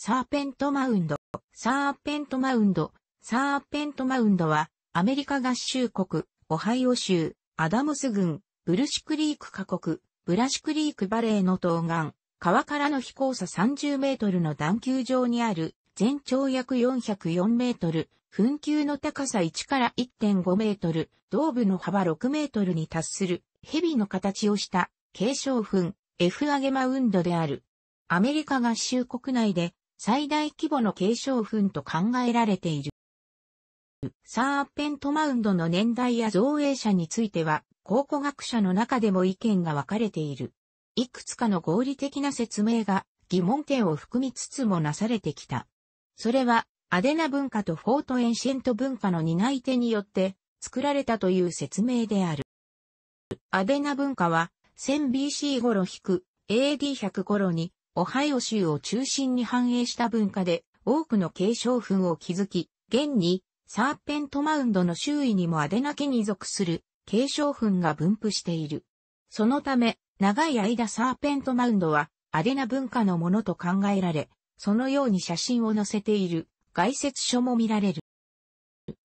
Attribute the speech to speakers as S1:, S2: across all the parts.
S1: サーペントマウンド、サーペントマウンド、サーペントマウンドは、アメリカ合衆国、オハイオ州、アダムス郡、ブルシクリーク下国、ブラシクリークバレーの東岸、川からの飛行差30メートルの段丘上にある、全長約404メートル、墳球の高さ1から1.5メートル、胴部の幅6メートルに達する、蛇の形をした、継承墳、F 上げマウンドである。アメリカ合衆国内で最大規模の継承墳と考えられている。サーペントマウンドの年代や造営者については、考古学者の中でも意見が分かれている。いくつかの合理的な説明が疑問点を含みつつもなされてきた。それは、アデナ文化とフォートエンシェント文化の担い手によって作られたという説明である。アデナ文化は 1000BC 頃引く AD100 頃にオハイオ州を中心に繁栄した文化で多くの継承墳を築き、現にサーペントマウンドの周囲にもアデナ家に属する継承墳が分布している。そのため、長い間サーペントマウンドはアデナ文化のものと考えられ、そのように写真を載せている外説書も見られる。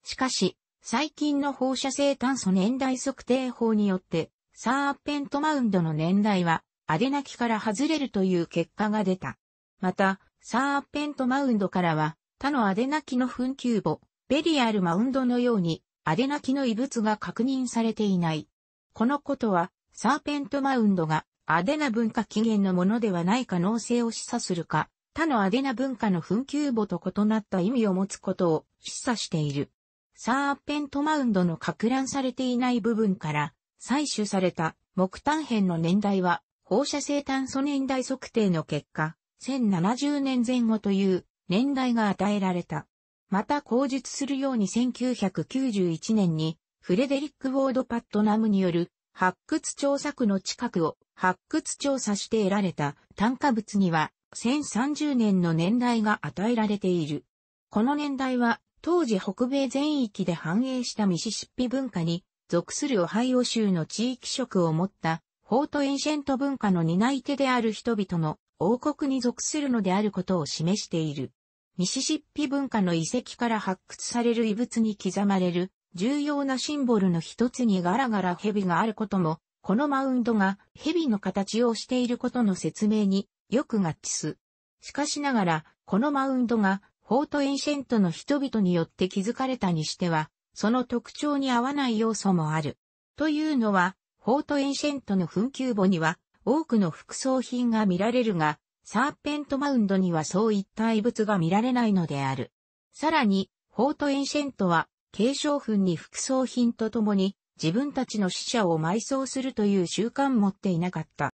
S1: しかし、最近の放射性炭素年代測定法によって、サーペントマウンドの年代はアデナキから外れるという結果が出た。また、サーアッペントマウンドからは、他のアデナキの墳球墓、ベリアルマウンドのように、アデナキの遺物が確認されていない。このことは、サーペントマウンドがアデナ文化起源のものではない可能性を示唆するか、他のアデナ文化の墳球墓と異なった意味を持つことを示唆している。サーアッペントマウンドの拡乱されていない部分から採取された木炭片の年代は放射性炭素年代測定の結果、1070年前後という年代が与えられた。また口述するように1991年に、フレデリック・ウォード・パットナムによる発掘調査区の近くを発掘調査して得られた炭化物には1030年の年代が与えられている。この年代は当時北米全域で繁栄したミシシッピ文化に属するオハイオ州の地域色を持ったートエンシェント文化の担い手である人々の王国に属するのであることを示している。ミシシッピ文化の遺跡から発掘される遺物に刻まれる重要なシンボルの一つにガラガラ蛇があることも、このマウンドが蛇の形をしていることの説明によく合致す。しかしながら、このマウンドがフォートエンシェントの人々によって築かれたにしては、その特徴に合わない要素もある。というのは、フォートエンシェントの墳丘墓には多くの副葬品が見られるが、サーペントマウンドにはそういった遺物が見られないのである。さらに、フォートエンシェントは、継承墳に副葬品とともに、自分たちの死者を埋葬するという習慣持っていなかった。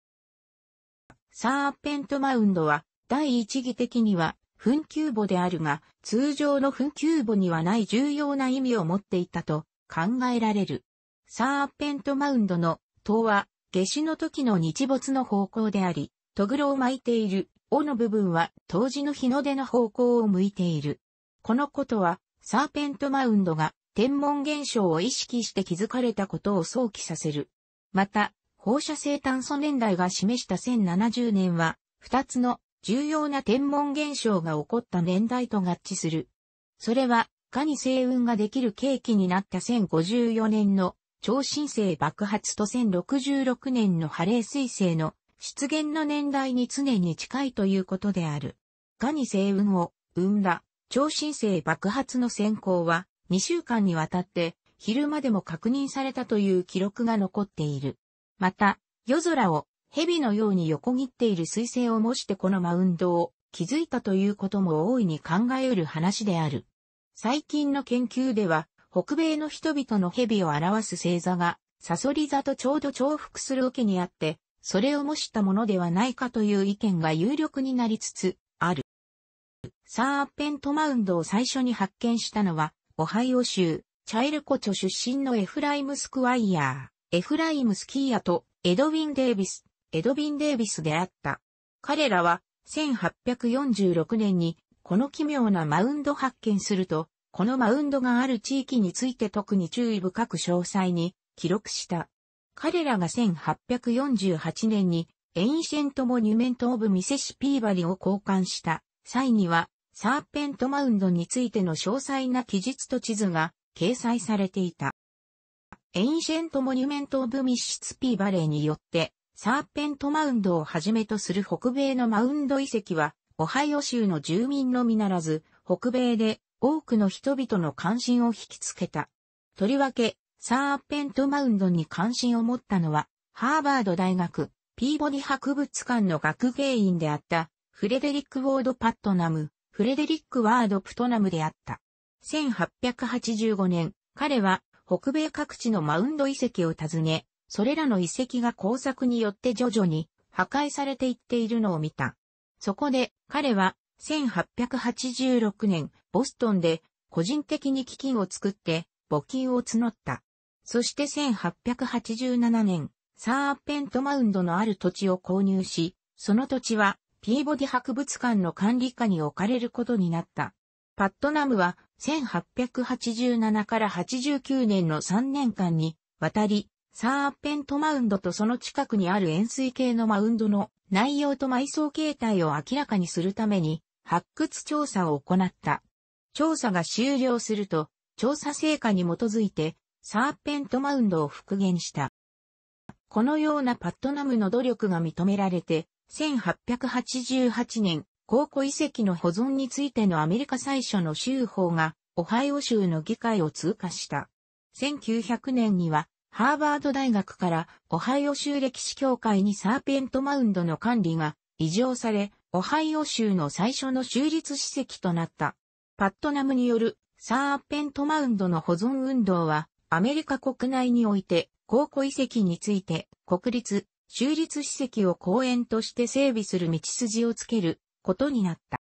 S1: サーペントマウンドは、第一義的には、墳丘墓であるが、通常の墳丘墓にはない重要な意味を持っていたと考えられる。サーアッペントマウンドの塔は、夏至の時の日没の方向であり、トグロを巻いている尾の部分は当時の日の出の方向を向いている。このことは、サーペントマウンドが天文現象を意識して築かれたことを想起させる。また、放射性炭素年代が示した1070年は、二つの重要な天文現象が起こった年代と合致する。それは、かに星雲ができる契機になった1054年の超新星爆発と1066年のハレー彗星の出現の年代に常に近いということである。ガニ星雲を生んだ超新星爆発の先行は2週間にわたって昼間でも確認されたという記録が残っている。また、夜空を蛇のように横切っている彗星を模してこのマウンドを築いたということも大いに考え得る話である。最近の研究では、北米の人々の蛇を表す星座が、サソリ座とちょうど重複する桶にあって、それを模したものではないかという意見が有力になりつつある。サンアッペントマウンドを最初に発見したのは、オハイオ州、チャイルコチョ出身のエフライム・スクワイヤー、エフライム・スキーヤとエドウィン・デイビス、エドウィン・デイビスであった。彼らは1846年にこの奇妙なマウンド発見すると、このマウンドがある地域について特に注意深く詳細に記録した。彼らが1848年にエインシェントモニュメント・オブ・ミセシピーバリを交換した際にはサーペントマウンドについての詳細な記述と地図が掲載されていた。エインシェントモニュメント・オブ・ミシツピーバレーによってサーペントマウンドをはじめとする北米のマウンド遺跡は、オハイオ州の住民のみならず、北米で多くの人々の関心を引きつけた。とりわけ、サーアッペントマウンドに関心を持ったのは、ハーバード大学、ピーボディ博物館の学芸員であった、フレデリック・ウォード・パットナム、フレデリック・ワード・プトナムであった。1885年、彼は北米各地のマウンド遺跡を訪ね、それらの遺跡が工作によって徐々に破壊されていっているのを見た。そこで彼は1886年、ボストンで個人的に基金を作って募金を募った。そして1887年、サーアッペントマウンドのある土地を購入し、その土地はピーボディ博物館の管理下に置かれることになった。パットナムは1887から89年の3年間に渡り、サーアッペントマウンドとその近くにある円錐形のマウンドの内容と埋葬形態を明らかにするために、発掘調査を行った。調査が終了すると、調査成果に基づいて、サーペントマウンドを復元した。このようなパットナムの努力が認められて、1888年、考古遺跡の保存についてのアメリカ最初の州法が、オハイオ州の議会を通過した。1900年には、ハーバード大学から、オハイオ州歴史協会にサーペントマウンドの管理が、異常され、オハイオ州の最初の州立史跡となった。パットナムによるサーアッペントマウンドの保存運動は、アメリカ国内において、考古遺跡について、国立、州立史跡を公園として整備する道筋をつけることになった。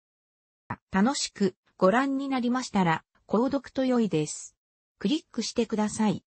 S1: 楽しくご覧になりましたら、購読と良いです。クリックしてください。